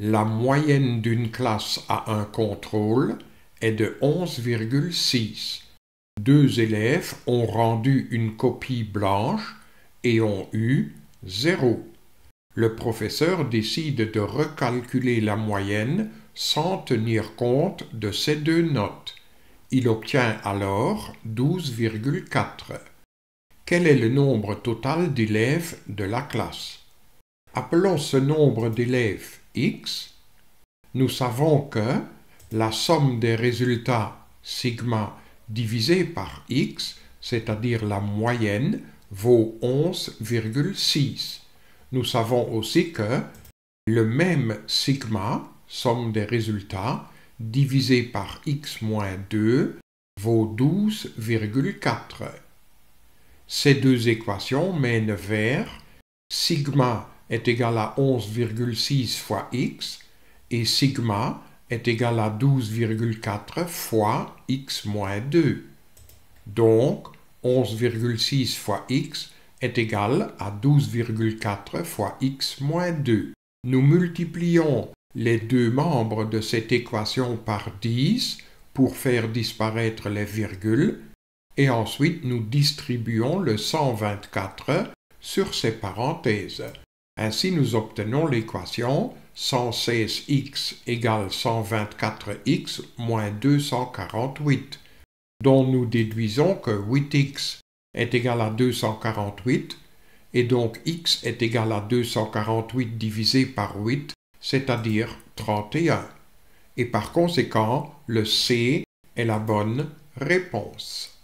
La moyenne d'une classe à un contrôle est de 11,6. Deux élèves ont rendu une copie blanche et ont eu 0. Le professeur décide de recalculer la moyenne sans tenir compte de ces deux notes. Il obtient alors 12,4. Quel est le nombre total d'élèves de la classe Appelons ce nombre d'élèves nous savons que la somme des résultats sigma divisé par x, c'est-à-dire la moyenne, vaut 11,6. Nous savons aussi que le même sigma, somme des résultats, divisé par x moins 2, vaut 12,4. Ces deux équations mènent vers sigma est égal à 11,6 fois x et sigma est égal à 12,4 fois x moins 2. Donc, 11,6 fois x est égal à 12,4 fois x moins 2. Nous multiplions les deux membres de cette équation par 10 pour faire disparaître les virgules et ensuite nous distribuons le 124 sur ces parenthèses. Ainsi, nous obtenons l'équation 116x égale 124x moins 248, dont nous déduisons que 8x est égal à 248, et donc x est égal à 248 divisé par 8, c'est-à-dire 31. Et par conséquent, le C est la bonne réponse.